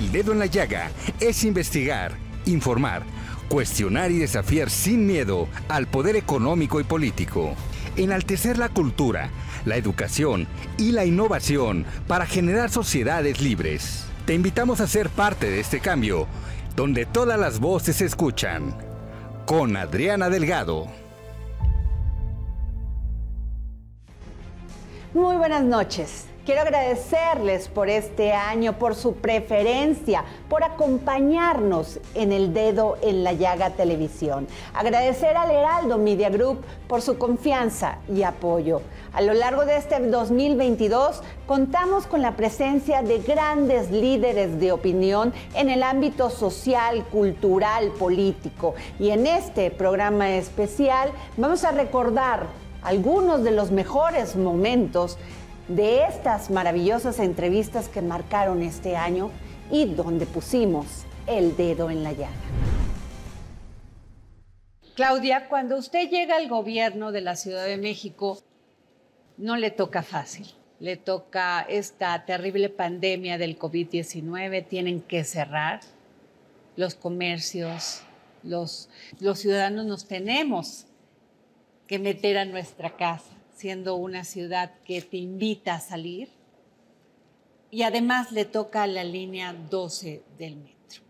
El dedo en la llaga es investigar, informar, cuestionar y desafiar sin miedo al poder económico y político. Enaltecer la cultura, la educación y la innovación para generar sociedades libres. Te invitamos a ser parte de este cambio, donde todas las voces se escuchan. Con Adriana Delgado. Muy buenas noches. Quiero agradecerles por este año, por su preferencia, por acompañarnos en el dedo en la llaga televisión. Agradecer al Heraldo Media Group por su confianza y apoyo. A lo largo de este 2022 contamos con la presencia de grandes líderes de opinión en el ámbito social, cultural, político. Y en este programa especial vamos a recordar algunos de los mejores momentos de estas maravillosas entrevistas que marcaron este año y donde pusimos el dedo en la llaga. Claudia, cuando usted llega al gobierno de la Ciudad de México, no le toca fácil. Le toca esta terrible pandemia del COVID-19, tienen que cerrar los comercios, los, los ciudadanos nos tenemos que meter a nuestra casa siendo una ciudad que te invita a salir. Y además le toca la línea 12 del metro,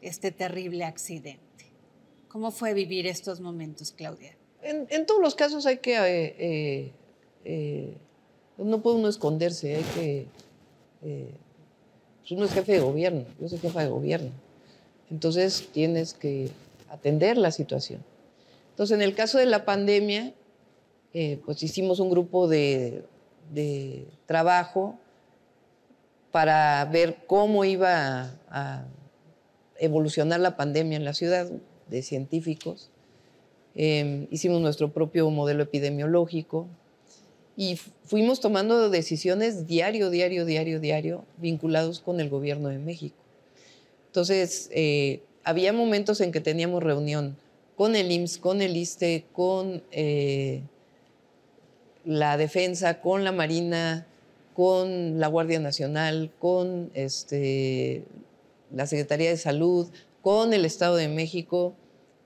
este terrible accidente. ¿Cómo fue vivir estos momentos, Claudia? En, todos los casos hay que... Eh, eh, eh, no puede uno esconderse, hay que... Pues uno es jefe de gobierno, yo soy jefa de gobierno. Entonces tienes que atender la situación. Entonces, en el caso de la pandemia, eh, pues hicimos un grupo de, trabajo para ver cómo iba a, evolucionar la pandemia en la ciudad de científicos. Em, hicimos nuestro propio modelo epidemiológico y fuimos tomando decisiones diario, diario, diario, diario, vinculados con el gobierno de México. Entonces, eh, había momentos en que teníamos reunión con el IMSS, con el ISTE, con eh, la defensa, con la Marina, con la Guardia Nacional, con este, la Secretaría de Salud, con el Estado de México,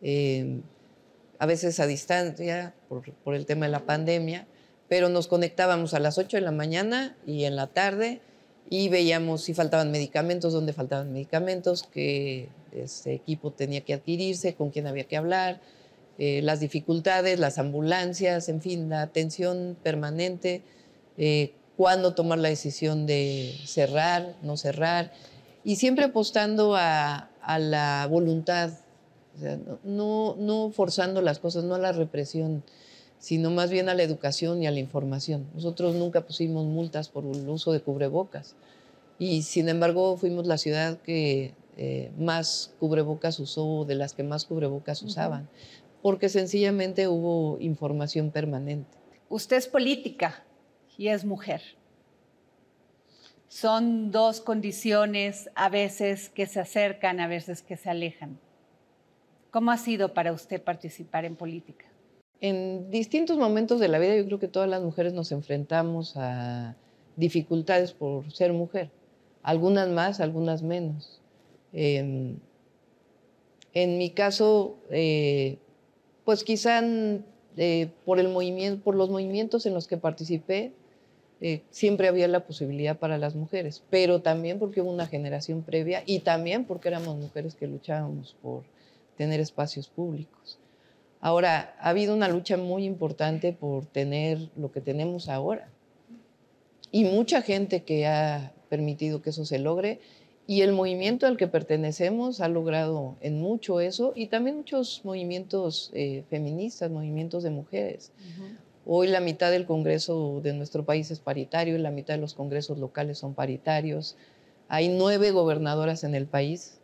em, a veces a distancia por, el tema de la pandemia, pero nos conectábamos a las 8 de la mañana y en la tarde y veíamos si faltaban medicamentos, dónde faltaban medicamentos, qué este equipo tenía que adquirirse, con quién había que hablar, eh, las dificultades, las ambulancias, en fin, la atención permanente, eh, cuándo tomar la decisión de cerrar, no cerrar, y siempre apostando a, la voluntad, no, forzando las cosas, no a la represión sino más bien a la educación y a la información. Nosotros nunca pusimos multas por el uso de cubrebocas y sin embargo fuimos la ciudad que eh, más cubrebocas usó, de las que más cubrebocas usaban porque sencillamente hubo información permanente. Usted es política y es mujer. Son dos condiciones a veces que se acercan, a veces que se alejan. ¿Cómo ha sido para usted participar en política? En distintos momentos de la vida yo creo que todas las mujeres nos enfrentamos a dificultades por ser mujer, algunas más, algunas menos. Em, en mi caso, eh, pues quizá eh, por, el movimiento, por los movimientos en los que participé, eh, siempre había la posibilidad para las mujeres, pero también porque hubo una generación previa y también porque éramos mujeres que luchábamos por tener espacios públicos. Ahora, ha habido una lucha muy importante por tener lo que tenemos ahora. Y mucha gente que ha permitido que eso se logre y el movimiento al que pertenecemos ha logrado en mucho eso y también muchos movimientos eh, feministas, movimientos de mujeres. Hoy la mitad del Congreso de nuestro país es paritario, la mitad de los congresos locales son paritarios. Hay nueve gobernadoras en el país,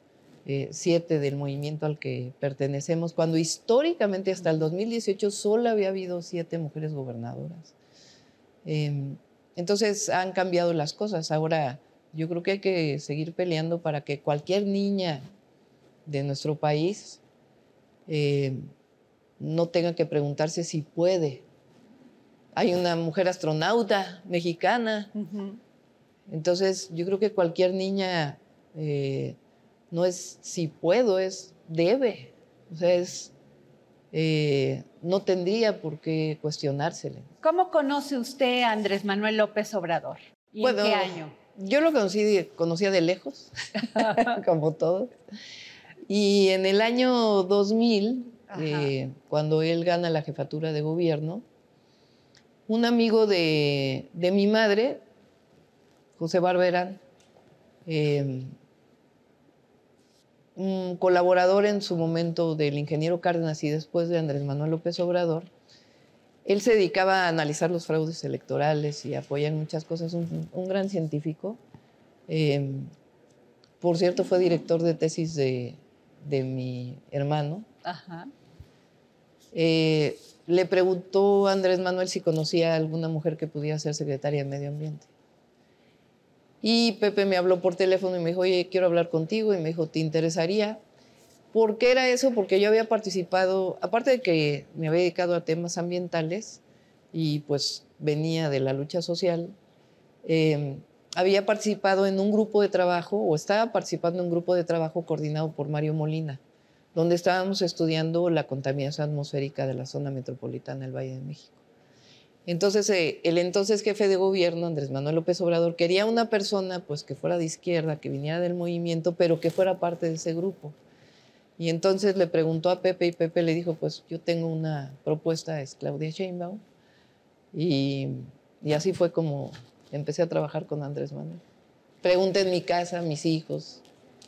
eh, siete del movimiento al que pertenecemos, cuando históricamente hasta el 2018 solo había habido siete mujeres gobernadoras. Em, entonces han cambiado las cosas. Ahora yo creo que hay que seguir peleando para que cualquier niña de nuestro país eh, no tenga que preguntarse si puede. Hay una mujer astronauta mexicana. Entonces, yo creo que cualquier niña eh, no es si puedo, es debe. O sea, eh, no tendría por qué cuestionársele. ¿Cómo conoce usted a Andrés Manuel López Obrador? ¿Y en qué año? yo lo conocí, conocía de lejos, como todos. Y en el año 2000, eh, cuando él gana la jefatura de gobierno, un amigo de, mi madre, José Barberán, em, un colaborador en su momento del ingeniero Cárdenas y después de Andrés Manuel López Obrador, él se dedicaba a analizar los fraudes electorales y apoyar muchas cosas, un, gran científico. Em, por cierto, fue director de tesis de, mi hermano. Eh, le preguntó a Andrés Manuel si conocía alguna mujer que pudiera ser secretaria de Medio Ambiente. Y Pepe me habló por teléfono y me dijo, oye, quiero hablar contigo. Y me dijo, ¿te interesaría? ¿Por qué era eso? Porque yo había participado, aparte de que me había dedicado a temas ambientales y pues venía de la lucha social, eh, había participado en un grupo de trabajo o estaba participando en un grupo de trabajo coordinado por Mario Molina, donde estábamos estudiando la contaminación atmosférica de la zona metropolitana del Valle de México. Entonces, eh, el entonces jefe de gobierno, Andrés Manuel López Obrador, quería una persona pues, que fuera de izquierda, que viniera del movimiento, pero que fuera parte de ese grupo. Y entonces le preguntó a Pepe y Pepe le dijo, pues yo tengo una propuesta, es Claudia Sheinbaum. Y, así fue como empecé a trabajar con Andrés Manuel. Pregunté en mi casa, a mis hijos,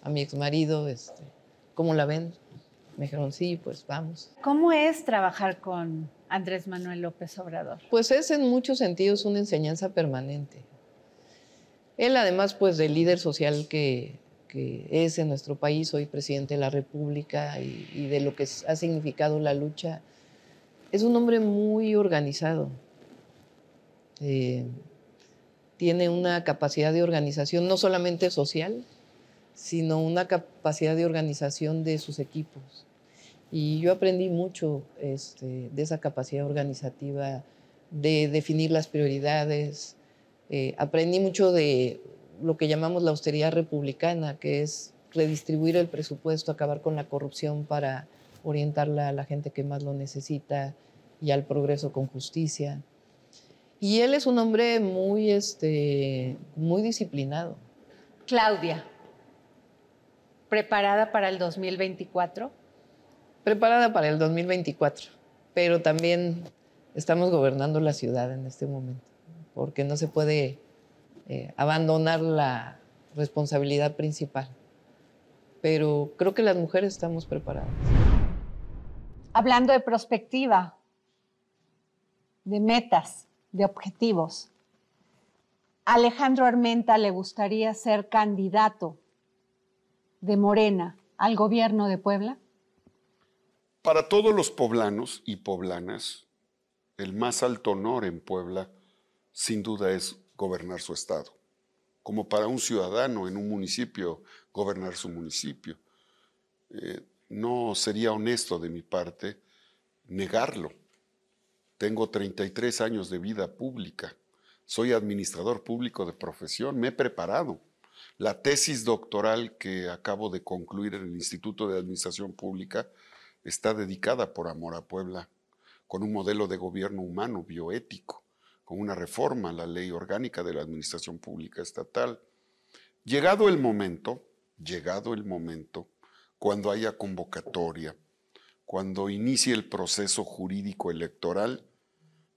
a mi exmarido, este, ¿cómo la ven? Me dijeron, sí, pues vamos. ¿Cómo es trabajar con Andrés Manuel López Obrador? Pues es en muchos sentidos una enseñanza permanente. Él además, pues, del líder social que que es en nuestro país, hoy presidente de la República y, de lo que ha significado la lucha, es un hombre muy organizado. Eh, tiene una capacidad de organización no solamente social, sino una capacidad de organización de sus equipos. Y yo aprendí mucho este, de esa capacidad organizativa, de definir las prioridades. Eh, aprendí mucho de, lo que llamamos la austeridad republicana, que es redistribuir el presupuesto, acabar con la corrupción para orientarla a la gente que más lo necesita y al progreso con justicia. Y él es un hombre muy, este, muy disciplinado. Claudia, ¿preparada para el 2024? Preparada para el 2024, pero también estamos gobernando la ciudad en este momento, porque no se puede eh, abandonar la responsabilidad principal. Pero creo que las mujeres estamos preparadas. Hablando de perspectiva, de metas, de objetivos, Alejandro Armenta le gustaría ser candidato de Morena al gobierno de Puebla? Para todos los poblanos y poblanas, el más alto honor en Puebla sin duda es gobernar su estado, como para un ciudadano en un municipio gobernar su municipio. Eh, no sería honesto de mi parte negarlo. Tengo 33 años de vida pública, soy administrador público de profesión, me he preparado. La tesis doctoral que acabo de concluir en el Instituto de Administración Pública está dedicada por amor a Puebla, con un modelo de gobierno humano, bioético con una reforma a la ley orgánica de la Administración Pública Estatal. Llegado el momento, llegado el momento, cuando haya convocatoria, cuando inicie el proceso jurídico electoral,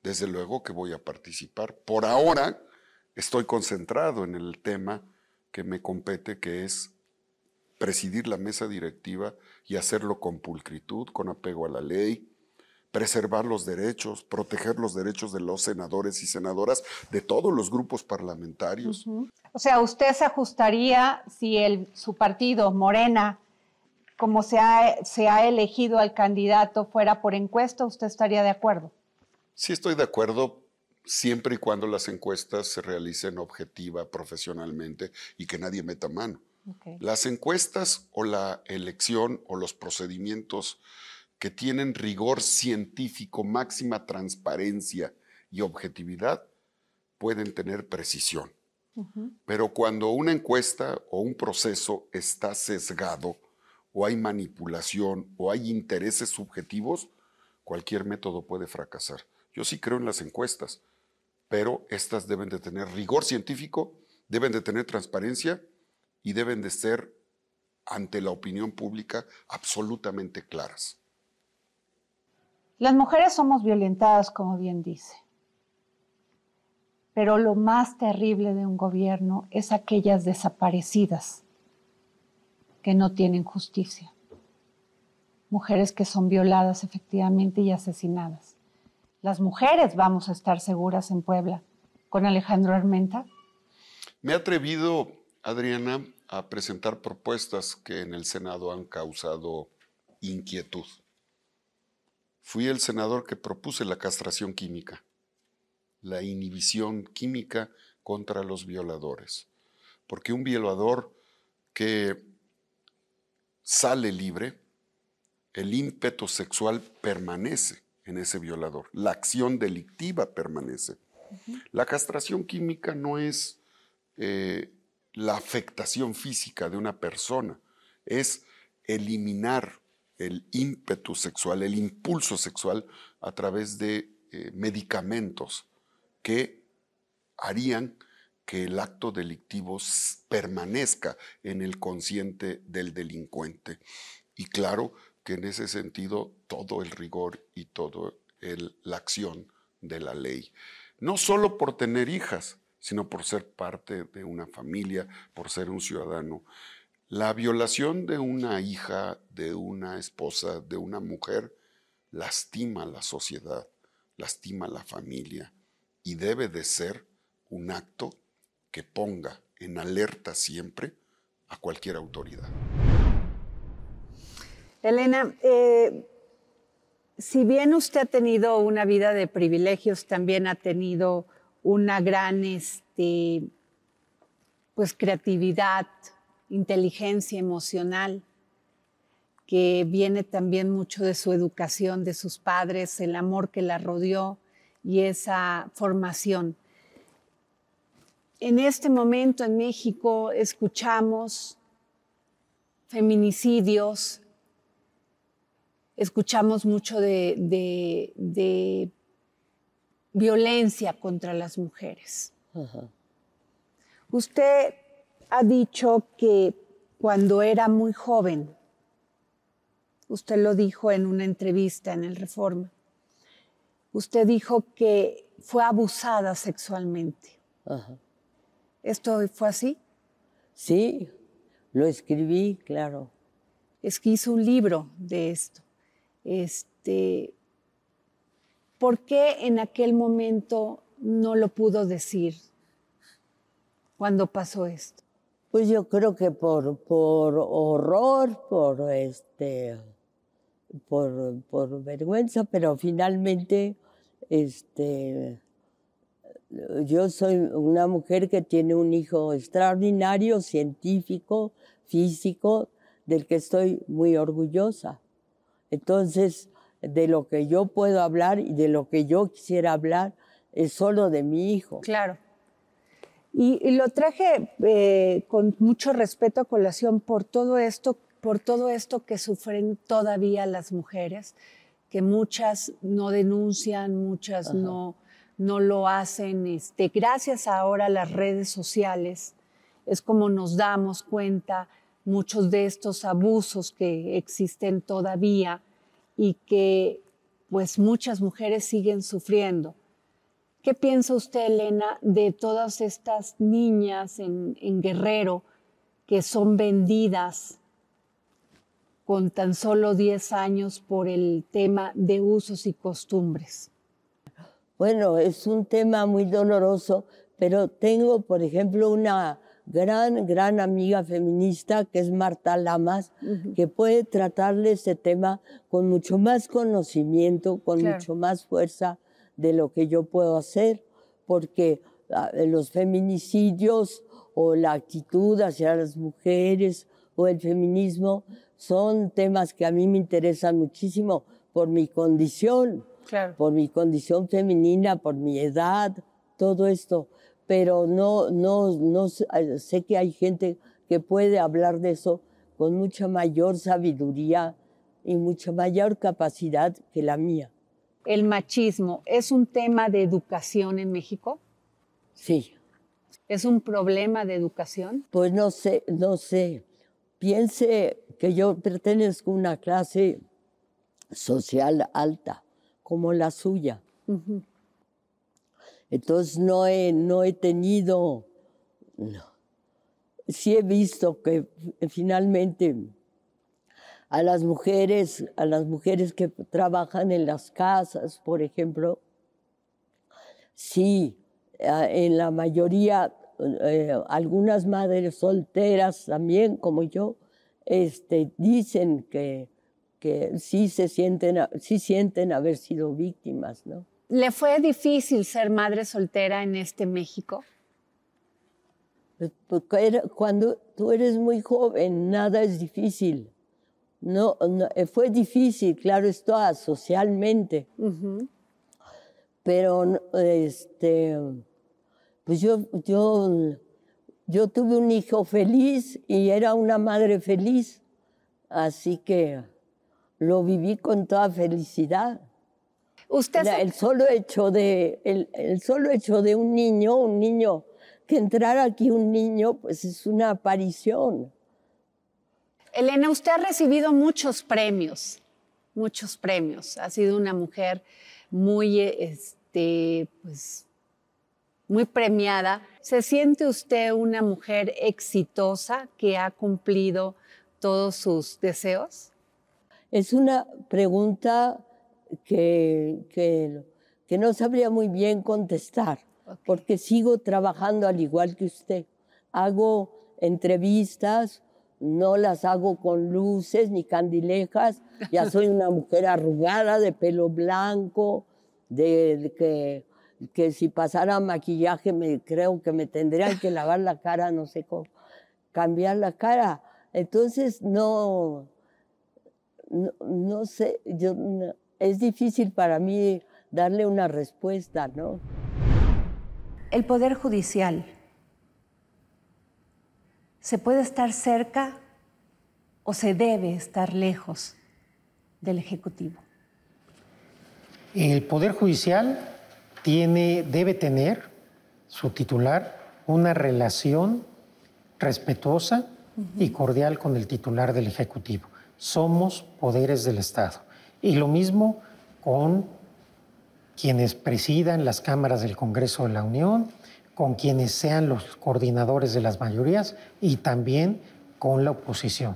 desde luego que voy a participar. Por ahora estoy concentrado en el tema que me compete, que es presidir la mesa directiva y hacerlo con pulcritud, con apego a la ley, preservar los derechos, proteger los derechos de los senadores y senadoras de todos los grupos parlamentarios. O sea, usted se ajustaría si su partido, Morena, como se ha, se ha elegido al candidato fuera por encuesta, ¿usted estaría de acuerdo? Sí, estoy de acuerdo siempre y cuando las encuestas se realicen objetiva, profesionalmente y que nadie meta mano. Las encuestas o la elección o los procedimientos que tienen rigor científico, máxima transparencia y objetividad, pueden tener precisión. Pero cuando una encuesta o un proceso está sesgado, o hay manipulación, o hay intereses subjetivos, cualquier método puede fracasar. Yo sí creo en las encuestas, pero estas deben de tener rigor científico, deben de tener transparencia y deben de ser ante la opinión pública absolutamente claras. Las mujeres somos violentadas, como bien dice. Pero lo más terrible de un gobierno es aquellas desaparecidas que no tienen justicia. Mujeres que son violadas efectivamente y asesinadas. Las mujeres vamos a estar seguras en Puebla. Con Alejandro Armenta. Me he atrevido, Adriana, a presentar propuestas que en el Senado han causado inquietud. Fui el senador que propuse la castración química, la inhibición química contra los violadores. Porque un violador que sale libre, el ímpetu sexual permanece en ese violador, la acción delictiva permanece. La castración química no es eh, la afectación física de una persona, es eliminar el ímpetu sexual, el impulso sexual a través de eh, medicamentos que harían que el acto delictivo permanezca en el consciente del delincuente. Y claro que en ese sentido todo el rigor y toda la acción de la ley. No solo por tener hijas, sino por ser parte de una familia, por ser un ciudadano. La violación de una hija, de una esposa, de una mujer, lastima a la sociedad, lastima a la familia y debe de ser un acto que ponga en alerta siempre a cualquier autoridad. Elena, eh, si bien usted ha tenido una vida de privilegios, también ha tenido una gran este, pues, creatividad, inteligencia emocional, que viene también mucho de su educación, de sus padres, el amor que la rodeó y esa formación. En este momento en México escuchamos feminicidios, escuchamos mucho de, violencia contra las mujeres. Usted ha dicho que cuando era muy joven, usted lo dijo en una entrevista en el Reforma, usted dijo que fue abusada sexualmente. ¿Esto fue así? Sí, lo escribí, claro. Es que hizo un libro de esto. Este, ¿Por qué en aquel momento no lo pudo decir cuando pasó esto? Pues yo creo que por, por horror, por este, por, por, vergüenza, pero finalmente este, yo soy una mujer que tiene un hijo extraordinario, científico, físico, del que estoy muy orgullosa. Entonces, de lo que yo puedo hablar y de lo que yo quisiera hablar es solo de mi hijo. Claro. Y, lo traje eh, con mucho respeto a colación por todo esto, por todo esto que sufren todavía las mujeres, que muchas no denuncian, muchas no, no lo hacen. Este, gracias ahora a las redes sociales es como nos damos cuenta muchos de estos abusos que existen todavía y que pues muchas mujeres siguen sufriendo. ¿Qué piensa usted, Elena, de todas estas niñas en, Guerrero que son vendidas con tan solo 10 años por el tema de usos y costumbres? Bueno, es un tema muy doloroso, pero tengo, por ejemplo, una gran, gran amiga feminista que es Marta Lamas, que puede tratarle este tema con mucho más conocimiento, con mucho más fuerza de lo que yo puedo hacer, porque ah, los feminicidios o la actitud hacia las mujeres o el feminismo son temas que a mí me interesan muchísimo por mi condición, por mi condición femenina, por mi edad, todo esto. Pero no, no sé que hay gente que puede hablar de eso con mucha mayor sabiduría y mucha mayor capacidad que la mía. ¿El machismo es un tema de educación en México? Sí. ¿Es un problema de educación? Pues no sé, no sé. Piense que yo pertenezco a una clase social alta, como la suya. Entonces no he, no he tenido, no. sí he visto que finalmente a las mujeres, a las mujeres que trabajan en las casas, por ejemplo. Sí, en la mayoría, eh, algunas madres solteras también, como yo, este, dicen que, que sí se sienten, sí sienten haber sido víctimas, ¿no? ¿Le fue difícil ser madre soltera en este México? Pues, cuando tú eres muy joven, nada es difícil. No, eh, fue difícil, claro esto socialmente. Pero este, pues yo, yo, yo tuve un hijo feliz y era una madre feliz. Así que lo viví con toda felicidad. el, solo hecho de, el, el, solo hecho de un niño, un niño, que entrara aquí un niño, pues es una aparición. Elena, usted ha recibido muchos premios, muchos premios. Ha sido una mujer muy, este, pues, muy premiada. ¿Se siente usted una mujer exitosa que ha cumplido todos sus deseos? Es una pregunta que, que, no sabría muy bien contestar, porque sigo trabajando al igual que usted. Hago entrevistas, no las hago con luces ni candilejas, ya soy una mujer arrugada, de pelo blanco, de, que, si pasara maquillaje me creo que me tendrían que lavar la cara, no sé cómo, cambiar la cara. Entonces no, no, sé, es difícil para mí darle una respuesta, ¿no? El Poder Judicial se puede estar cerca o se debe estar lejos del Ejecutivo? El Poder Judicial tiene, debe tener su titular una relación respetuosa y cordial con el titular del Ejecutivo. Somos poderes del Estado. Y lo mismo con quienes presidan las cámaras del Congreso de la Unión con quienes sean los coordinadores de las mayorías y también con la oposición.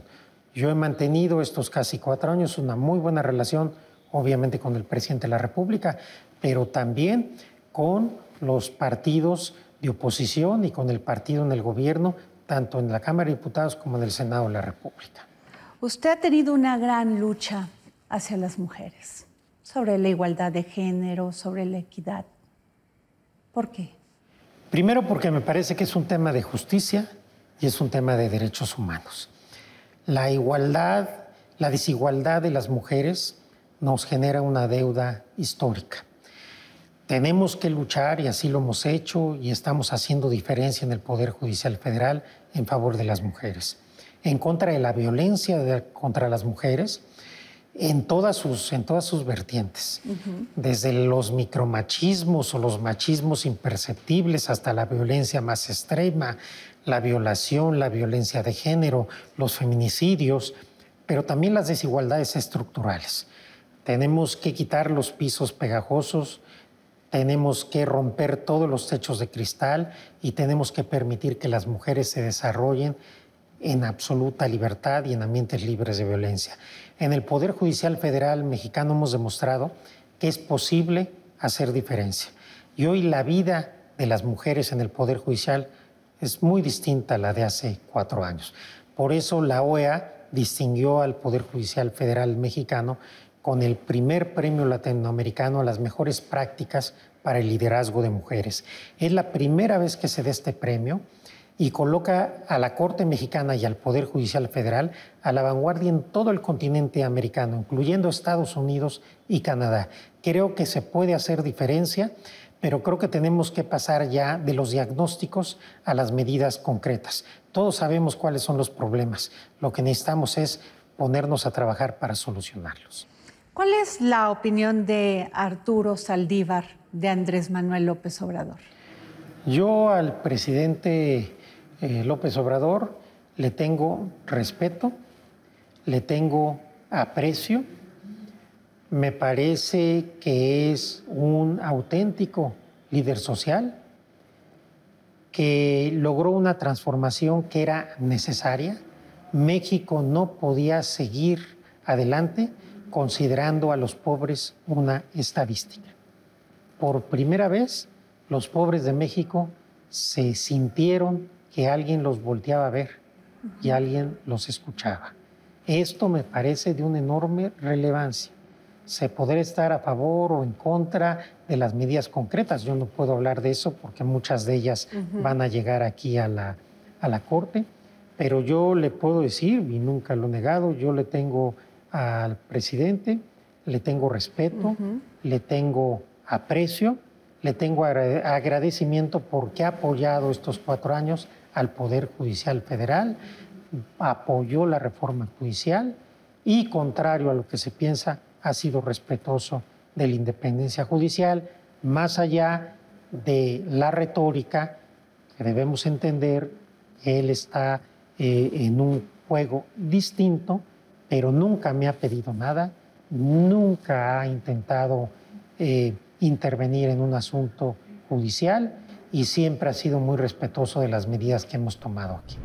Yo he mantenido estos casi cuatro años una muy buena relación, obviamente con el presidente de la República, pero también con los partidos de oposición y con el partido en el gobierno, tanto en la Cámara de Diputados como en el Senado de la República. Usted ha tenido una gran lucha hacia las mujeres, sobre la igualdad de género, sobre la equidad. ¿Por qué? Primero porque me parece que es un tema de justicia y es un tema de derechos humanos. La igualdad, la desigualdad de las mujeres nos genera una deuda histórica. Tenemos que luchar, y así lo hemos hecho, y estamos haciendo diferencia en el Poder Judicial Federal en favor de las mujeres, en contra de la violencia contra las mujeres, en todas sus, en todas sus vertientes, desde los micromachismos o los machismos imperceptibles hasta la violencia más extrema, la violación, la violencia de género, los feminicidios, pero también las desigualdades estructurales. Tenemos que quitar los pisos pegajosos, tenemos que romper todos los techos de cristal y tenemos que permitir que las mujeres se desarrollen en absoluta libertad y en ambientes libres de violencia. En el Poder Judicial Federal mexicano hemos demostrado que es posible hacer diferencia. Y hoy la vida de las mujeres en el Poder Judicial es muy distinta a la de hace cuatro años. Por eso la OEA distinguió al Poder Judicial Federal mexicano con el primer premio latinoamericano a las mejores prácticas para el liderazgo de mujeres. Es la primera vez que se da este premio y coloca a la Corte Mexicana y al Poder Judicial Federal a la vanguardia en todo el continente americano, incluyendo Estados Unidos y Canadá. Creo que se puede hacer diferencia, pero creo que tenemos que pasar ya de los diagnósticos a las medidas concretas. Todos sabemos cuáles son los problemas. Lo que necesitamos es ponernos a trabajar para solucionarlos. ¿Cuál es la opinión de Arturo Saldívar de Andrés Manuel López Obrador? Yo al presidente eh, López Obrador, le tengo respeto, le tengo aprecio, me parece que es un auténtico líder social que logró una transformación que era necesaria. México no podía seguir adelante considerando a los pobres una estadística. Por primera vez, los pobres de México se sintieron que alguien los volteaba a ver y alguien los escuchaba. Esto me parece de una enorme relevancia. Se podrá estar a favor o en contra de las medidas concretas. Yo no puedo hablar de eso porque muchas de ellas van a llegar aquí a la, a la Corte. Pero yo le puedo decir, y nunca lo he negado, yo le tengo al presidente, le tengo respeto, le tengo aprecio, le tengo agradecimiento porque ha apoyado estos cuatro años al Poder Judicial Federal, apoyó la reforma judicial y, contrario a lo que se piensa, ha sido respetuoso de la independencia judicial, más allá de la retórica que debemos entender, que él está eh, en un juego distinto, pero nunca me ha pedido nada, nunca ha intentado eh, intervenir en un asunto judicial y siempre ha sido muy respetuoso de las medidas que hemos tomado aquí.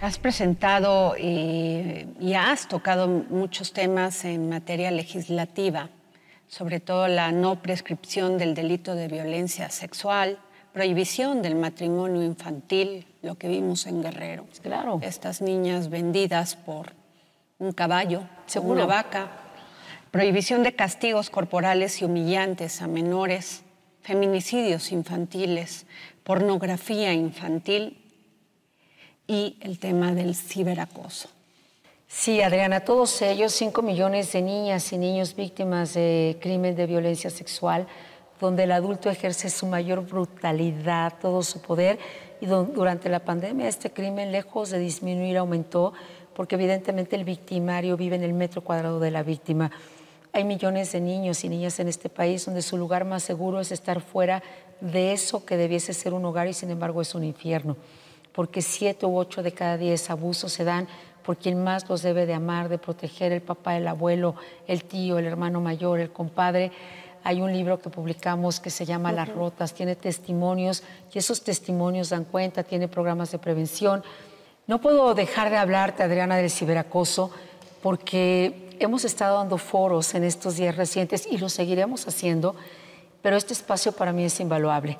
Has presentado y, has tocado muchos temas en materia legislativa, sobre todo la no prescripción del delito de violencia sexual, prohibición del matrimonio infantil, lo que vimos en Guerrero. Pues claro. Estas niñas vendidas por un caballo, según una vaca. Prohibición de castigos corporales y humillantes a menores feminicidios infantiles, pornografía infantil y el tema del ciberacoso. Sí, Adriana, todos ellos, 5 millones de niñas y niños víctimas de crimen de violencia sexual, donde el adulto ejerce su mayor brutalidad, todo su poder, y durante la pandemia este crimen, lejos de disminuir, aumentó, porque evidentemente el victimario vive en el metro cuadrado de la víctima. Hay millones de niños y niñas en este país donde su lugar más seguro es estar fuera de eso que debiese ser un hogar y sin embargo es un infierno, porque siete u ocho de cada diez abusos se dan por quien más los debe de amar, de proteger, el papá, el abuelo, el tío, el hermano mayor, el compadre. Hay un libro que publicamos que se llama Las Rotas, tiene testimonios y esos testimonios dan cuenta, tiene programas de prevención. No puedo dejar de hablarte, Adriana, del ciberacoso, porque hemos estado dando foros en estos días recientes y lo seguiremos haciendo, pero este espacio para mí es invaluable.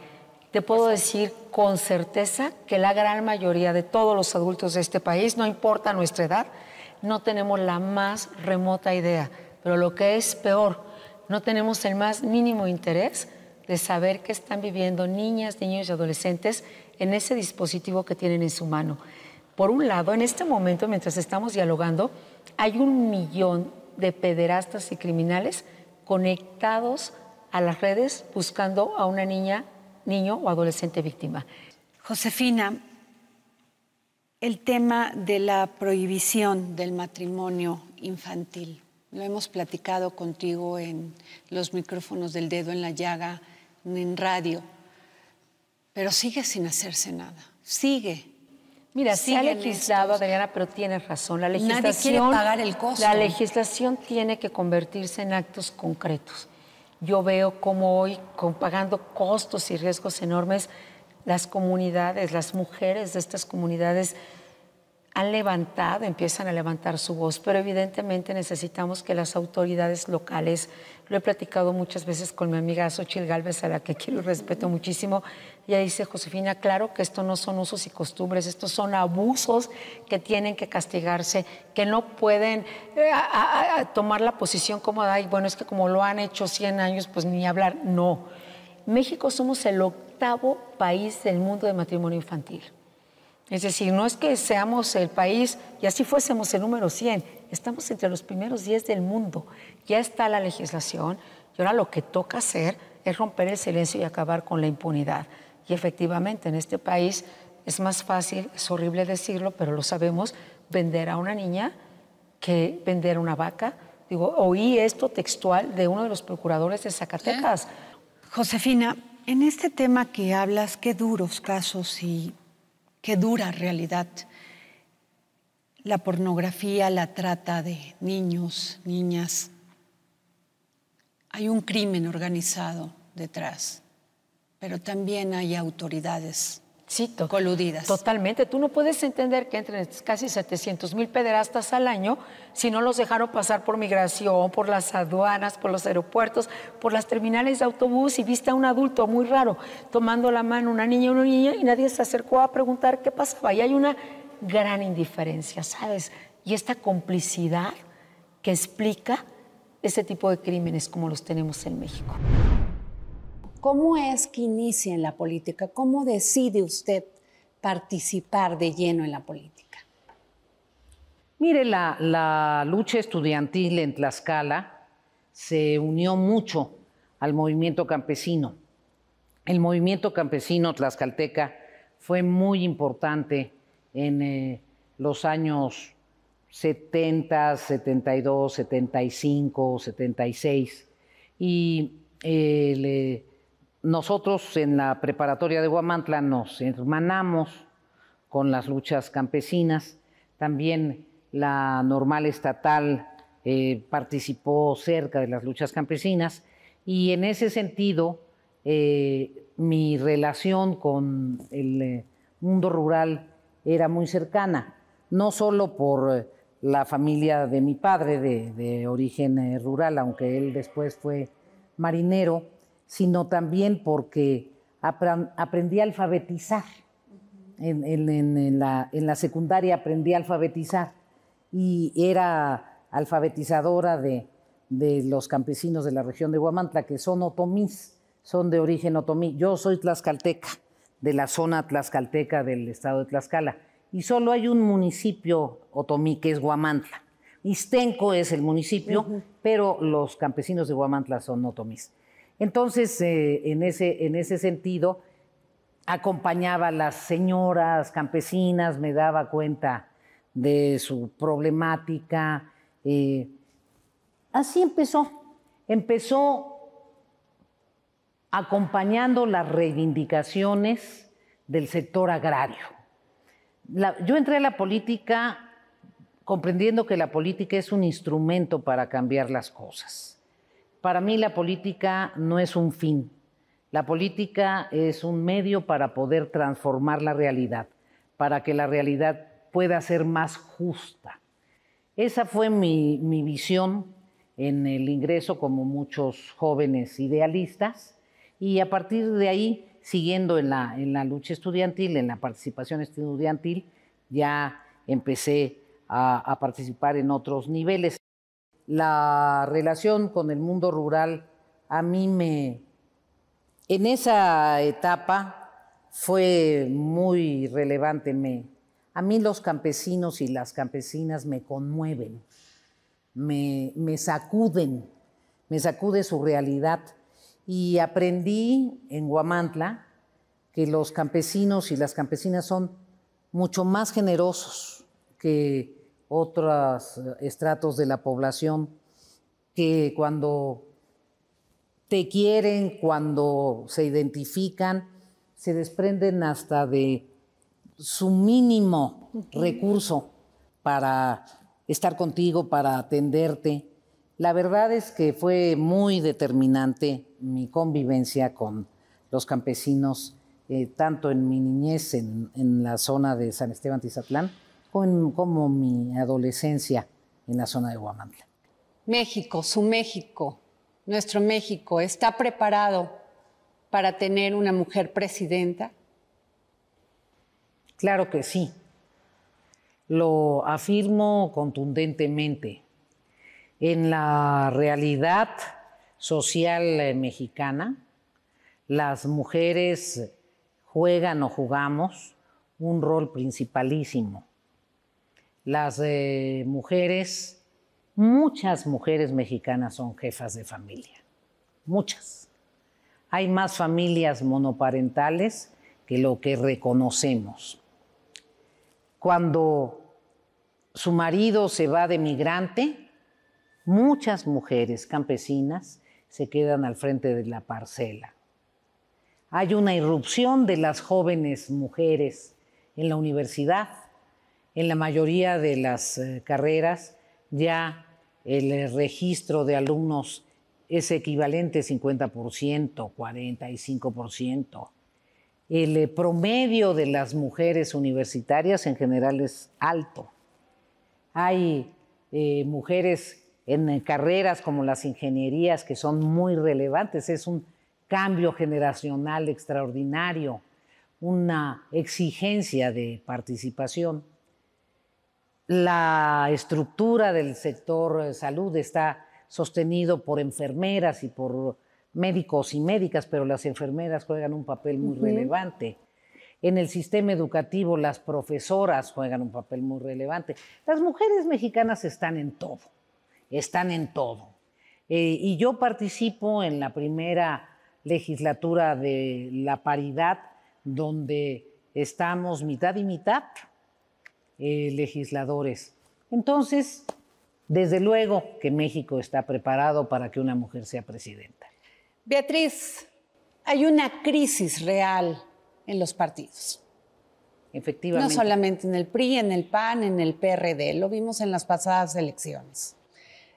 Te puedo decir con certeza que la gran mayoría de todos los adultos de este país, no importa nuestra edad, no tenemos la más remota idea, pero lo que es peor, no tenemos el más mínimo interés de saber qué están viviendo niñas, niños y adolescentes en ese dispositivo que tienen en su mano. Por un lado, en este momento, mientras estamos dialogando, hay un millón de pederastas y criminales conectados a las redes buscando a una niña, niño o adolescente víctima. Josefina, el tema de la prohibición del matrimonio infantil. Lo hemos platicado contigo en los micrófonos del dedo en la llaga, en radio, pero sigue sin hacerse nada. Sigue Mira, sí ha legislado, Adriana, pero tienes razón. La legislación, Nadie quiere pagar el costo. La legislación tiene que convertirse en actos concretos. Yo veo cómo hoy, con, pagando costos y riesgos enormes, las comunidades, las mujeres de estas comunidades han levantado, empiezan a levantar su voz, pero evidentemente necesitamos que las autoridades locales, lo he platicado muchas veces con mi amiga sochi Galvez, a la que quiero y respeto muchísimo, Ya dice, Josefina, claro que esto no son usos y costumbres, estos son abusos que tienen que castigarse, que no pueden eh, tomar la posición cómoda y bueno, es que como lo han hecho 100 años, pues ni hablar, no. México somos el octavo país del mundo de matrimonio infantil. Es decir, no es que seamos el país, y así fuésemos el número 100, estamos entre los primeros 10 del mundo. Ya está la legislación y ahora lo que toca hacer es romper el silencio y acabar con la impunidad. Y efectivamente, en este país es más fácil, es horrible decirlo, pero lo sabemos, vender a una niña que vender a una vaca. Digo, oí esto textual de uno de los procuradores de Zacatecas. Josefina, en este tema que hablas, qué duros casos y qué dura realidad. La pornografía, la trata de niños, niñas. Hay un crimen organizado detrás, pero también hay autoridades Sí, coludidas. Totalmente. Tú no puedes entender que entren casi 700 mil pederastas al año si no los dejaron pasar por migración, por las aduanas, por los aeropuertos, por las terminales de autobús y viste a un adulto muy raro tomando la mano una niña, una niña y nadie se acercó a preguntar qué pasaba. Y hay una gran indiferencia, ¿sabes? Y esta complicidad que explica ese tipo de crímenes como los tenemos en México. ¿Cómo es que inicia en la política? ¿Cómo decide usted participar de lleno en la política? Mire, la, lucha estudiantil en Tlaxcala se unió mucho al movimiento campesino. El movimiento campesino tlaxcalteca fue muy importante en eh, los años 70, 72, 75, 76. Y el nosotros en la preparatoria de Guamantla nos hermanamos con las luchas campesinas, también la normal estatal eh, participó cerca de las luchas campesinas y en ese sentido eh, mi relación con el eh, mundo rural era muy cercana, no solo por la familia de mi padre de origen rural, aunque él después fue marinero, sino también porque aprendí a alfabetizar. En, la, secundaria aprendí a alfabetizar y era alfabetizadora de, los campesinos de la región de Huamantla, que son otomís, son de origen otomí. Yo soy tlaxcalteca, de la zona tlaxcalteca del estado de Tlaxcala, y solo hay un municipio otomí que es Huamantla. Istenco es el municipio, pero los campesinos de Huamantla son otomís. Entonces, eh, en, ese, sentido, acompañaba a las señoras campesinas, me daba cuenta de su problemática. Eh, así empezó. Empezó acompañando las reivindicaciones del sector agrario. yo entré a la política comprendiendo que la política es un instrumento para cambiar las cosas. Para mí la política no es un fin. La política es un medio para poder transformar la realidad, para que la realidad pueda ser más justa. Esa fue mi, visión en el ingreso como muchos jóvenes idealistas y a partir de ahí, siguiendo en la, lucha estudiantil, en la participación estudiantil, ya empecé a, a participar en otros niveles la relación con el mundo rural a mí me... En esa etapa fue muy relevante. Me, a mí los campesinos y las campesinas me conmueven, me, me sacuden, me sacude su realidad. Y aprendí en Guamantla que los campesinos y las campesinas son mucho más generosos que otros eh, estratos de la población que cuando te quieren, cuando se identifican, se desprenden hasta de su mínimo recurso para estar contigo, para atenderte. La verdad es que fue muy determinante mi convivencia con los campesinos, eh, tanto en mi niñez en, en, la zona de San Esteban Tizatlán, como mi adolescencia en la zona de Guamantla. México, su México, nuestro México, ¿está preparado para tener una mujer presidenta? Claro que sí. Lo afirmo contundentemente. En la realidad social eh, mexicana, las mujeres juegan o jugamos un rol principalísimo las eh, mujeres, muchas mujeres mexicanas son jefas de familia, muchas. Hay más familias monoparentales que lo que reconocemos. Cuando su marido se va de migrante, muchas mujeres campesinas se quedan al frente de la parcela. Hay una irrupción de las jóvenes mujeres en la universidad en la mayoría de las eh, carreras ya el registro de alumnos es equivalente 50%, 45%. El eh, promedio de las mujeres universitarias en general es alto. Hay eh, mujeres en carreras como las ingenierías que son muy relevantes. Es un cambio generacional extraordinario, una exigencia de participación. La estructura del sector eh, salud está sostenido por enfermeras y por médicos y médicas, pero las enfermeras juegan un papel muy relevante. En el sistema educativo las profesoras juegan un papel muy relevante. Las mujeres mexicanas están en todo, están en todo. Eh, y yo participo en la primera legislatura de la paridad, donde estamos mitad y mitad, eh, legisladores. Entonces, desde luego que México está preparado para que una mujer sea presidenta. Beatriz, hay una crisis real en los partidos. Efectivamente. No solamente en el PRI, en el PAN, en el PRD, lo vimos en las pasadas elecciones.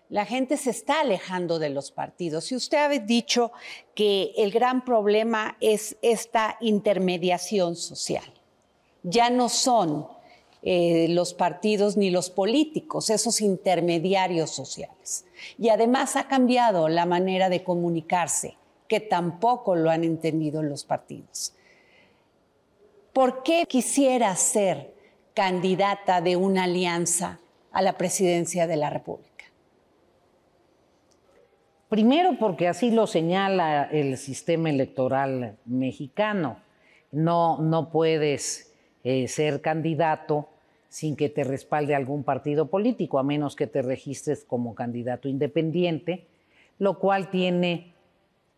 La gente se está alejando de los partidos. Y usted ha dicho que el gran problema es esta intermediación social. Ya no son eh, los partidos ni los políticos, esos intermediarios sociales. Y además ha cambiado la manera de comunicarse, que tampoco lo han entendido los partidos. ¿Por qué quisiera ser candidata de una alianza a la presidencia de la República? Primero porque así lo señala el sistema electoral mexicano. No, puedes eh, ser candidato sin que te respalde algún partido político, a menos que te registres como candidato independiente, lo cual tiene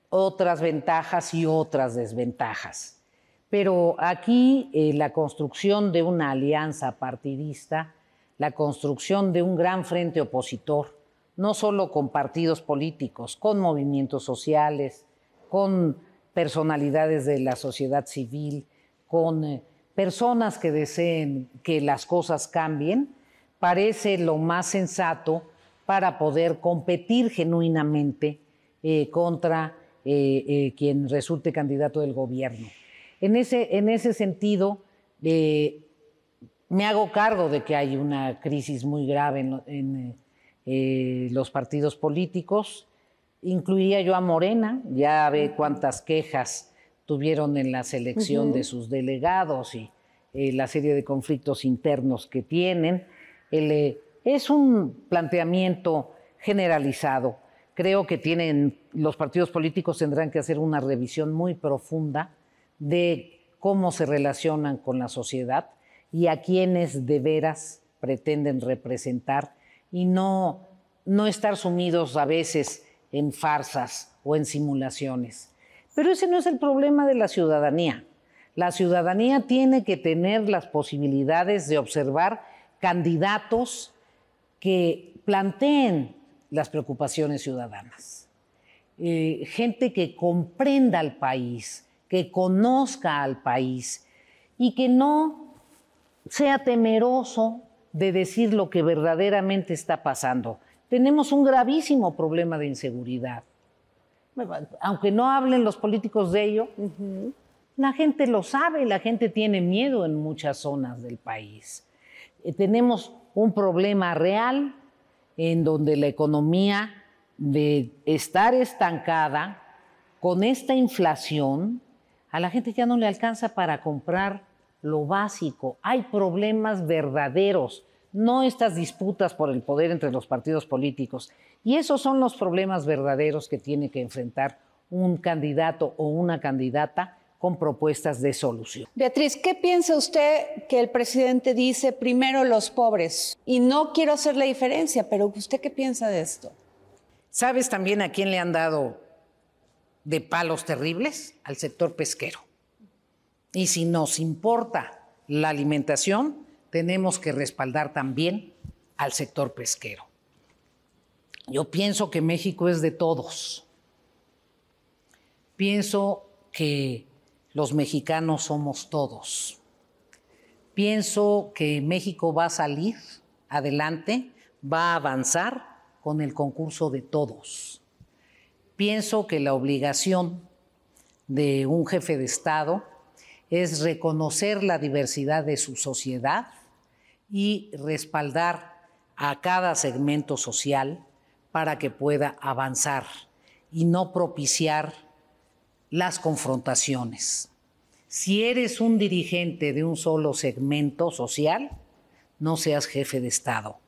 otras ventajas y otras desventajas. Pero aquí eh, la construcción de una alianza partidista, la construcción de un gran frente opositor, no solo con partidos políticos, con movimientos sociales, con personalidades de la sociedad civil, con eh, personas que deseen que las cosas cambien, parece lo más sensato para poder competir genuinamente eh, contra eh, eh, quien resulte candidato del gobierno. En ese, en ese sentido, me hago cargo de que hay una crisis muy grave en, los partidos políticos. Incluiría yo a Morena, ya ve cuántas quejas tuvieron en la selección de sus delegados y eh, la serie de conflictos internos que tienen. Eh, es un planteamiento generalizado. Creo que tienen, los partidos políticos tendrán que hacer una revisión muy profunda de cómo se relacionan con la sociedad y a quiénes de veras pretenden representar y no estar sumidos a veces en farsas o en simulaciones. Pero ese no es el problema de la ciudadanía. La ciudadanía tiene que tener las posibilidades de observar candidatos que planteen las preocupaciones ciudadanas. Eh, gente que comprenda al país, que conozca al país y que no sea temeroso de decir lo que verdaderamente está pasando. Tenemos un gravísimo problema de inseguridad aunque no hablen los políticos de ello, la gente lo sabe la gente tiene miedo en muchas zonas del país. Eh, tenemos un problema real en donde la economía de estar estancada con esta inflación, a la gente ya no le alcanza para comprar lo básico. Hay problemas verdaderos no estas disputas por el poder entre los partidos políticos. Y esos son los problemas verdaderos que tiene que enfrentar un candidato o una candidata con propuestas de solución. Beatriz, ¿qué piensa usted que el presidente dice primero los pobres? Y no quiero hacer la diferencia, pero ¿usted qué piensa de esto? ¿Sabes también a quién le han dado de palos terribles? Al sector pesquero. Y si nos importa la alimentación, tenemos que respaldar también al sector pesquero. Yo pienso que México es de todos. Pienso que los mexicanos somos todos. Pienso que México va a salir adelante, va a avanzar con el concurso de todos. Pienso que la obligación de un jefe de Estado es reconocer la diversidad de su sociedad y respaldar a cada segmento social para que pueda avanzar y no propiciar las confrontaciones. Si eres un dirigente de un solo segmento social, no seas jefe de Estado,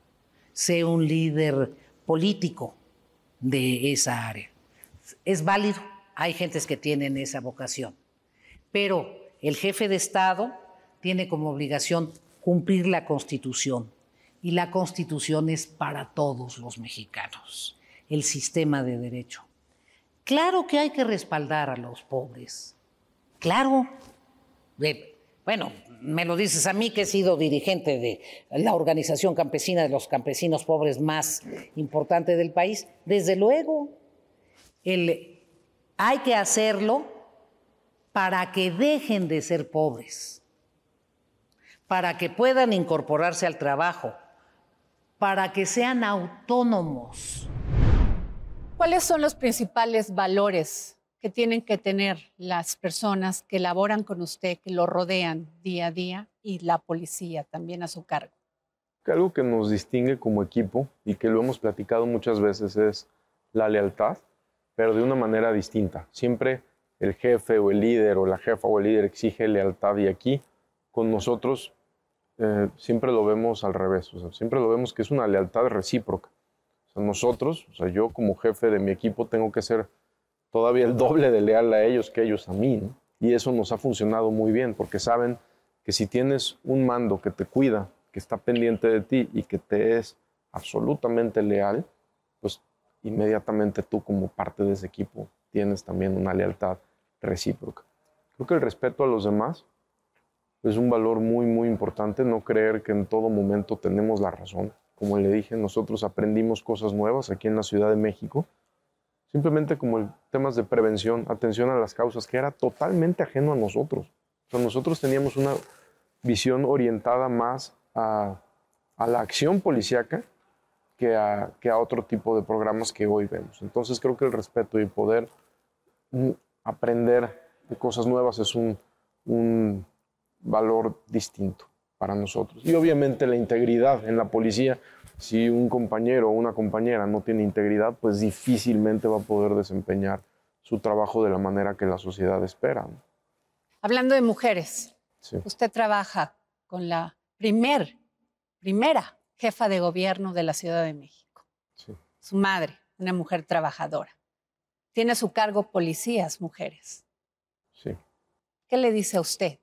sé un líder político de esa área. Es válido, hay gentes que tienen esa vocación, pero el jefe de Estado tiene como obligación cumplir la Constitución. Y la Constitución es para todos los mexicanos, el sistema de derecho. Claro que hay que respaldar a los pobres. Claro. Bueno, me lo dices a mí que he sido dirigente de la organización campesina de los campesinos pobres más importante del país. Desde luego, hay que hacerlo para que dejen de ser pobres para que puedan incorporarse al trabajo, para que sean autónomos. ¿Cuáles son los principales valores que tienen que tener las personas que laboran con usted, que lo rodean día a día y la policía también a su cargo? Algo que nos distingue como equipo y que lo hemos platicado muchas veces es la lealtad, pero de una manera distinta. Siempre el jefe o el líder o la jefa o el líder exige lealtad y aquí con nosotros eh, siempre lo vemos al revés, siempre lo vemos que es una lealtad recíproca. nosotros, o yo como jefe de mi equipo tengo que ser todavía el doble de leal a ellos que ellos a mí, Y eso nos ha funcionado muy bien, porque saben que si tienes un mando que te cuida, que está pendiente de ti y que te es absolutamente leal, pues inmediatamente tú como parte de ese equipo tienes también una lealtad recíproca. Creo que el respeto a los demás es un valor muy, muy importante no creer que en todo momento tenemos la razón. Como le dije, nosotros aprendimos cosas nuevas aquí en la Ciudad de México, simplemente como el, temas de prevención, atención a las causas, que era totalmente ajeno a nosotros. O sea, nosotros teníamos una visión orientada más a, a la acción policíaca que a, que a otro tipo de programas que hoy vemos. Entonces creo que el respeto y poder mm, aprender de cosas nuevas es un valor distinto para nosotros. Y obviamente la integridad en la policía, si un compañero o una compañera no tiene integridad, pues difícilmente va a poder desempeñar su trabajo de la manera que la sociedad espera. Hablando de mujeres, usted trabaja con la primer, primera jefa de gobierno de la Ciudad de México. Su madre, una mujer trabajadora. Tiene a su cargo policías, mujeres. Sí. ¿Qué le dice a usted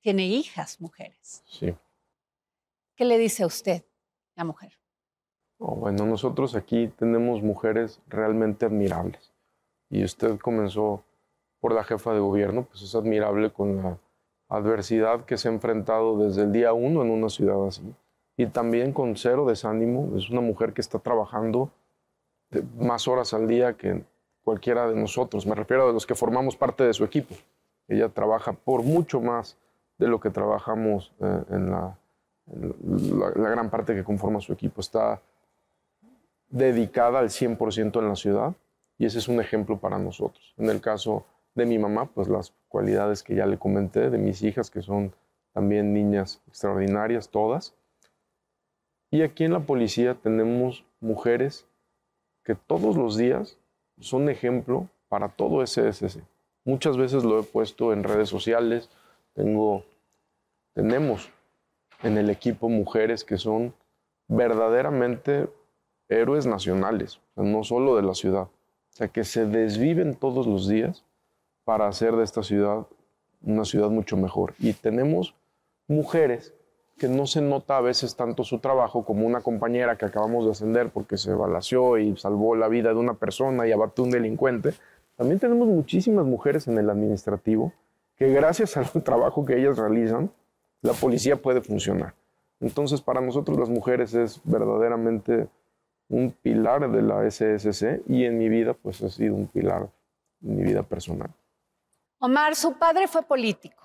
tiene hijas mujeres. Sí. ¿Qué le dice a usted, la mujer? bueno, nosotros aquí tenemos mujeres realmente admirables. Y usted comenzó por la jefa de gobierno, pues es admirable con la adversidad que se ha enfrentado desde el día uno en una ciudad así. Y también con cero desánimo, es una mujer que está trabajando más horas al día que cualquiera de nosotros, me refiero a los que formamos parte de su equipo. Ella trabaja por mucho más de lo que trabajamos eh, en, la, gran parte que conforma su equipo. Está dedicada al 100% en la ciudad y ese es un ejemplo para nosotros. En el caso de mi mamá, pues las cualidades que ya le comenté, de mis hijas, que son también niñas extraordinarias todas. Y aquí en la policía tenemos mujeres que todos los días son ejemplo para todo ese SSC. Muchas veces lo he puesto en redes sociales, tengo tenemos en el equipo mujeres que son verdaderamente héroes nacionales, no solo de la ciudad. O sea, que se desviven todos los días para hacer de esta ciudad una ciudad mucho mejor. Y tenemos mujeres que no se nota a veces tanto su trabajo como una compañera que acabamos de ascender porque se balació y salvó la vida de una persona y abatió un delincuente. También tenemos muchísimas mujeres en el administrativo que gracias al trabajo que ellas realizan la policía puede funcionar. Entonces, para nosotros las mujeres es verdaderamente un pilar de la SSC y en mi vida, pues ha sido un pilar en mi vida personal. Omar, su padre fue político.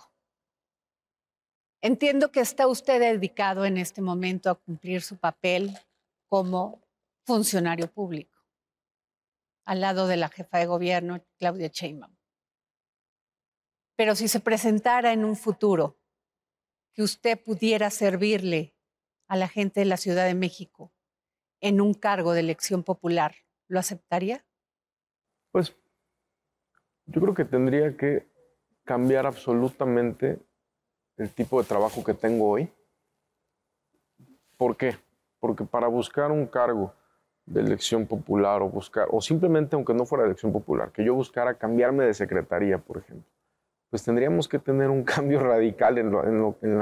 Entiendo que está usted dedicado en este momento a cumplir su papel como funcionario público, al lado de la jefa de gobierno, Claudia Sheinbaum. Pero si se presentara en un futuro que usted pudiera servirle a la gente de la Ciudad de México en un cargo de elección popular, ¿lo aceptaría? Pues yo creo que tendría que cambiar absolutamente el tipo de trabajo que tengo hoy. ¿Por qué? Porque para buscar un cargo de elección popular o buscar, o simplemente aunque no fuera elección popular, que yo buscara cambiarme de secretaría, por ejemplo, pues tendríamos que tener un cambio radical en,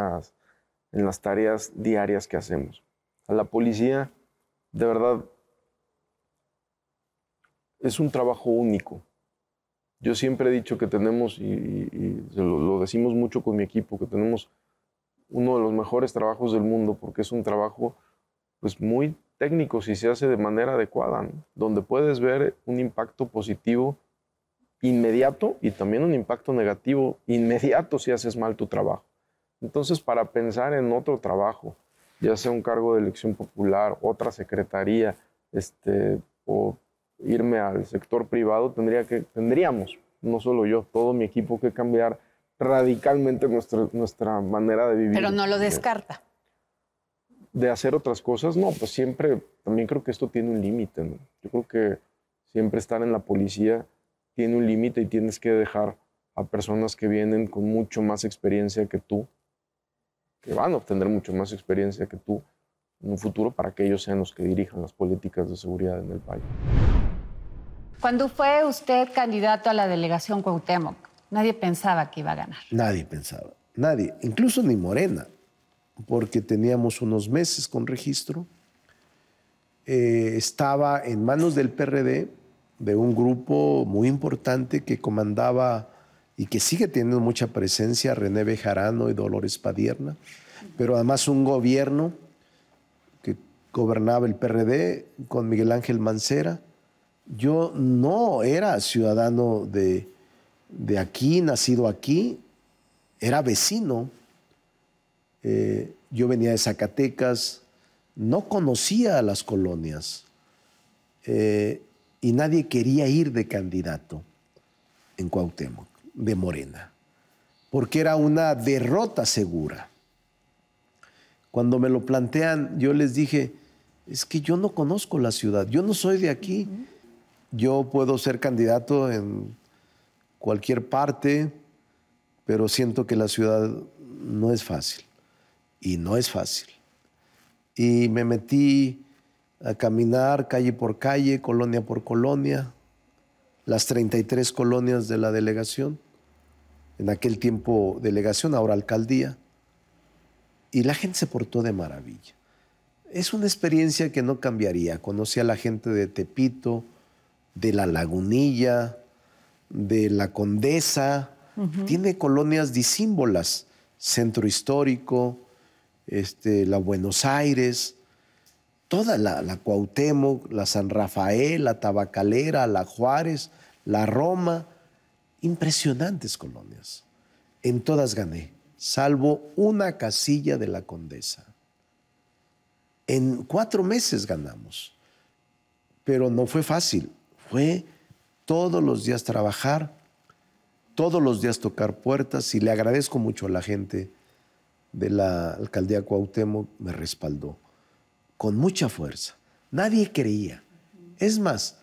las, tareas diarias que hacemos. A la policía, de verdad, es un trabajo único. Yo siempre he dicho que tenemos, y, lo, decimos mucho con mi equipo, que tenemos uno de los mejores trabajos del mundo, porque es un trabajo pues, muy técnico si se hace de manera adecuada, donde puedes ver un impacto positivo inmediato y también un impacto negativo inmediato si haces mal tu trabajo. Entonces, para pensar en otro trabajo, ya sea un cargo de elección popular, otra secretaría, este, o irme al sector privado, tendría que, tendríamos, no solo yo, todo mi equipo que cambiar radicalmente nuestra, nuestra manera de vivir. Pero no lo descarta. De hacer otras cosas, no, pues siempre, también creo que esto tiene un límite, Yo creo que siempre estar en la policía tiene un límite y tienes que dejar a personas que vienen con mucho más experiencia que tú, que van a obtener mucho más experiencia que tú en un futuro para que ellos sean los que dirijan las políticas de seguridad en el país. Cuando fue usted candidato a la delegación Cuauhtémoc, nadie pensaba que iba a ganar. Nadie pensaba, nadie, incluso ni Morena, porque teníamos unos meses con registro, eh, estaba en manos del PRD, de un grupo muy importante que comandaba y que sigue teniendo mucha presencia René Bejarano y Dolores Padierna, pero además un gobierno que gobernaba el PRD con Miguel Ángel Mancera. Yo no era ciudadano de, aquí, nacido aquí, era vecino. Eh, yo venía de Zacatecas, no conocía las colonias. Eh, y nadie quería ir de candidato en Cuauhtémoc, de Morena, porque era una derrota segura. Cuando me lo plantean, yo les dije, es que yo no conozco la ciudad, yo no soy de aquí, yo puedo ser candidato en cualquier parte, pero siento que la ciudad no es fácil, y no es fácil. Y me metí a caminar calle por calle, colonia por colonia, las 33 colonias de la delegación, en aquel tiempo delegación, ahora alcaldía, y la gente se portó de maravilla. Es una experiencia que no cambiaría. Conocí a la gente de Tepito, de la Lagunilla, de la Condesa. Tiene colonias disímbolas, centro histórico, este, la Buenos Aires, toda la, la Cuauhtémoc, la San Rafael, la Tabacalera, la Juárez, la Roma, impresionantes colonias. En todas gané, salvo una casilla de la Condesa. En cuatro meses ganamos, pero no fue fácil, fue todos los días trabajar, todos los días tocar puertas y le agradezco mucho a la gente de la alcaldía Cuauhtémoc, me respaldó con mucha fuerza. Nadie creía. Es más,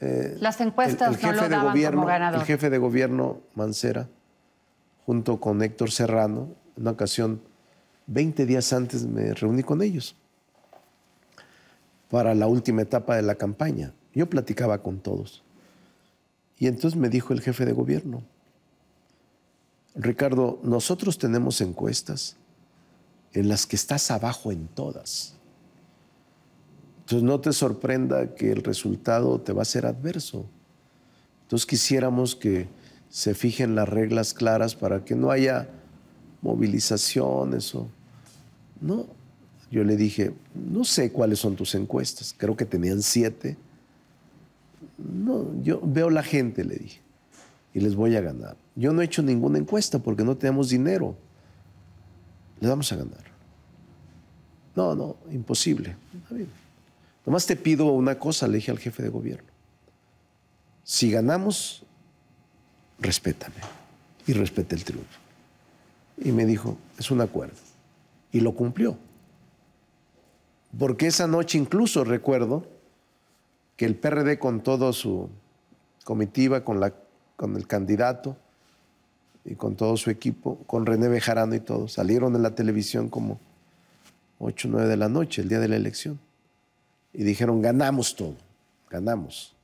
eh, las encuestas no lo gobierno, El jefe de gobierno Mancera, junto con Héctor Serrano, en una ocasión, 20 días antes me reuní con ellos para la última etapa de la campaña. Yo platicaba con todos. Y entonces me dijo el jefe de gobierno, Ricardo, nosotros tenemos encuestas en las que estás abajo en todas. Entonces no te sorprenda que el resultado te va a ser adverso. Entonces quisiéramos que se fijen las reglas claras para que no haya movilizaciones o... No, yo le dije, no sé cuáles son tus encuestas, creo que tenían siete. No, yo veo la gente, le dije, y les voy a ganar. Yo no he hecho ninguna encuesta porque no tenemos dinero. Le vamos a ganar. No, no, imposible. Nomás te pido una cosa, le dije al jefe de gobierno. Si ganamos, respétame. Y respete el triunfo. Y me dijo, es un acuerdo. Y lo cumplió. Porque esa noche incluso recuerdo que el PRD con toda su comitiva, con, el candidato y con todo su equipo, con René Bejarano y todo, salieron en la televisión como 8 o 9 de la noche, el día de la elección y dijeron, ganamos todo, ganamos.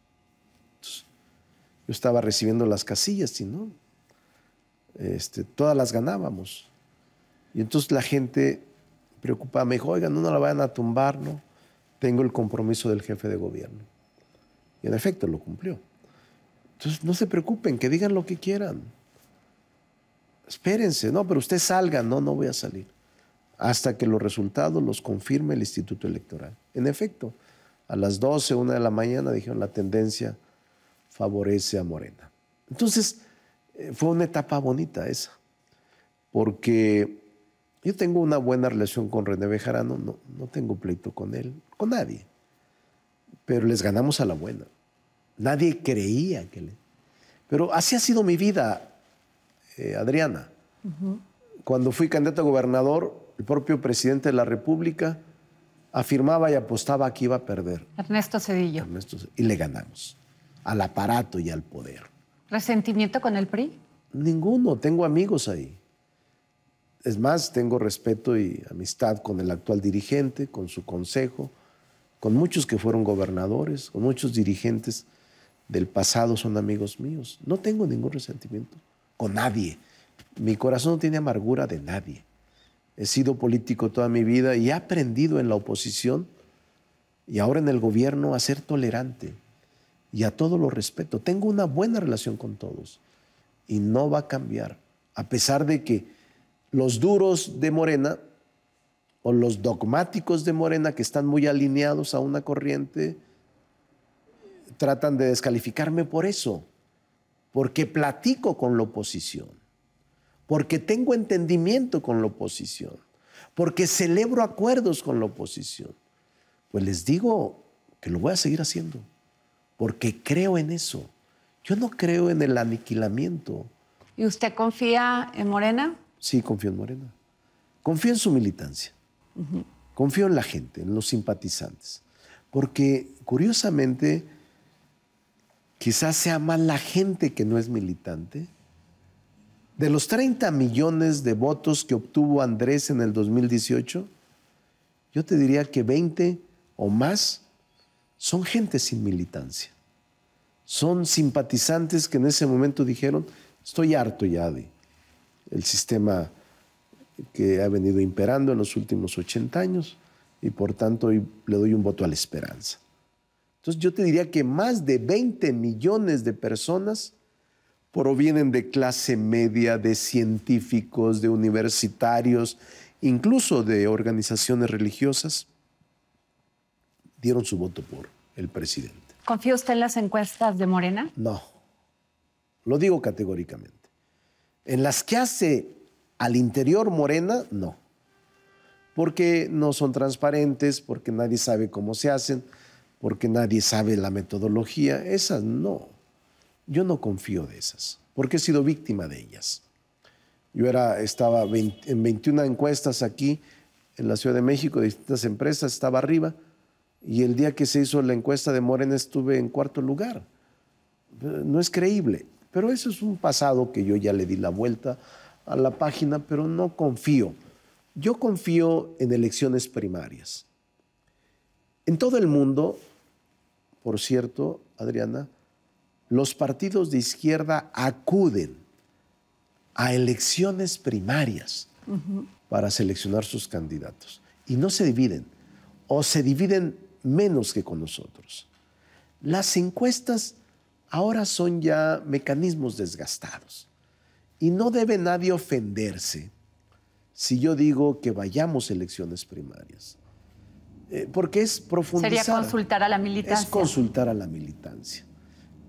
yo estaba recibiendo las casillas, y no, este, todas las ganábamos. Y entonces la gente preocupada me dijo, oigan, no, no la vayan a tumbar, ¿no? Tengo el compromiso del jefe de gobierno. Y en efecto lo cumplió. Entonces no se preocupen, que digan lo que quieran. Espérense, no, pero usted salga, no, no voy a salir. Hasta que los resultados los confirme el Instituto Electoral. En efecto, a las 12, una de la mañana dijeron la tendencia favorece a Morena. Entonces, eh, fue una etapa bonita esa, porque yo tengo una buena relación con René Bejarano, no, no tengo pleito con él, con nadie, pero les ganamos a la buena. Nadie creía que le... Pero así ha sido mi vida, eh, Adriana. Cuando fui candidato a gobernador, el propio presidente de la República afirmaba y apostaba que iba a perder. Ernesto Cedillo. y le ganamos al aparato y al poder. ¿Resentimiento con el PRI? Ninguno, tengo amigos ahí. Es más, tengo respeto y amistad con el actual dirigente, con su consejo, con muchos que fueron gobernadores, con muchos dirigentes del pasado son amigos míos. No tengo ningún resentimiento con nadie. Mi corazón no tiene amargura de nadie he sido político toda mi vida y he aprendido en la oposición y ahora en el gobierno a ser tolerante y a todo lo respeto. Tengo una buena relación con todos y no va a cambiar, a pesar de que los duros de Morena o los dogmáticos de Morena que están muy alineados a una corriente tratan de descalificarme por eso, porque platico con la oposición porque tengo entendimiento con la oposición, porque celebro acuerdos con la oposición. Pues les digo que lo voy a seguir haciendo, porque creo en eso. Yo no creo en el aniquilamiento. ¿Y usted confía en Morena? Sí, confío en Morena. Confío en su militancia. Confío en la gente, en los simpatizantes. Porque curiosamente, quizás sea más la gente que no es militante de los 30 millones de votos que obtuvo Andrés en el 2018, yo te diría que 20 o más son gente sin militancia. Son simpatizantes que en ese momento dijeron, estoy harto ya de el sistema que ha venido imperando en los últimos 80 años y por tanto le doy un voto a la esperanza. Entonces yo te diría que más de 20 millones de personas provienen de clase media, de científicos, de universitarios, incluso de organizaciones religiosas, dieron su voto por el presidente. ¿Confía usted en las encuestas de Morena? No, lo digo categóricamente. En las que hace al interior Morena, no. Porque no son transparentes, porque nadie sabe cómo se hacen, porque nadie sabe la metodología, esas no. Yo no confío de esas, porque he sido víctima de ellas. Yo era, estaba en 21 encuestas aquí en la Ciudad de México, de distintas empresas, estaba arriba, y el día que se hizo la encuesta de Morena estuve en cuarto lugar. No es creíble, pero eso es un pasado que yo ya le di la vuelta a la página, pero no confío. Yo confío en elecciones primarias. En todo el mundo, por cierto, Adriana, los partidos de izquierda acuden a elecciones primarias para seleccionar sus candidatos. Y no se dividen, o se dividen menos que con nosotros. Las encuestas ahora son ya mecanismos desgastados. Y no debe nadie ofenderse si yo digo que vayamos a elecciones primarias. Eh, porque es profundizar. Sería consultar a la militancia. Es consultar a la militancia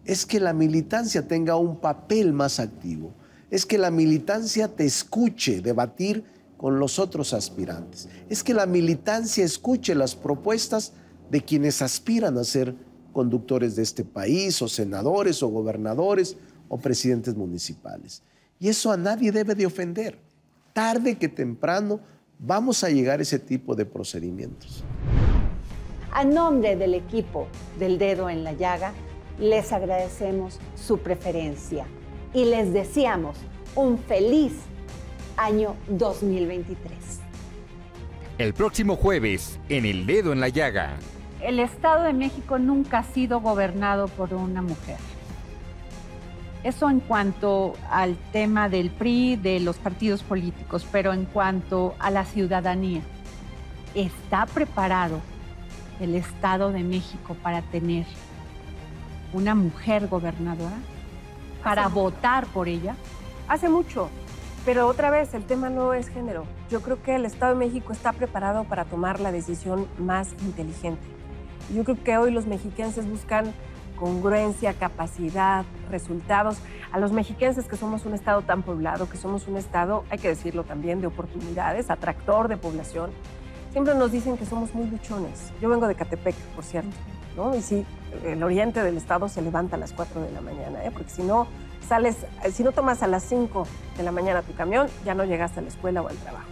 es que la militancia tenga un papel más activo, es que la militancia te escuche debatir con los otros aspirantes, es que la militancia escuche las propuestas de quienes aspiran a ser conductores de este país, o senadores, o gobernadores, o presidentes municipales. Y eso a nadie debe de ofender. Tarde que temprano vamos a llegar a ese tipo de procedimientos. A nombre del equipo del dedo en la llaga, les agradecemos su preferencia y les deseamos un feliz año 2023. El próximo jueves, en El Dedo en la Llaga. El Estado de México nunca ha sido gobernado por una mujer. Eso en cuanto al tema del PRI, de los partidos políticos, pero en cuanto a la ciudadanía, ¿está preparado el Estado de México para tener una mujer gobernadora para votar por ella? Hace mucho, pero otra vez el tema no es género. Yo creo que el Estado de México está preparado para tomar la decisión más inteligente. Yo creo que hoy los mexiquenses buscan congruencia, capacidad, resultados. A los mexiquenses que somos un estado tan poblado, que somos un estado, hay que decirlo también, de oportunidades, atractor de población, siempre nos dicen que somos muy luchones. Yo vengo de Catepec, por cierto. Y si el oriente del estado se levanta a las 4 de la mañana, ¿eh? porque si no sales, si no tomas a las 5 de la mañana tu camión, ya no llegas a la escuela o al trabajo.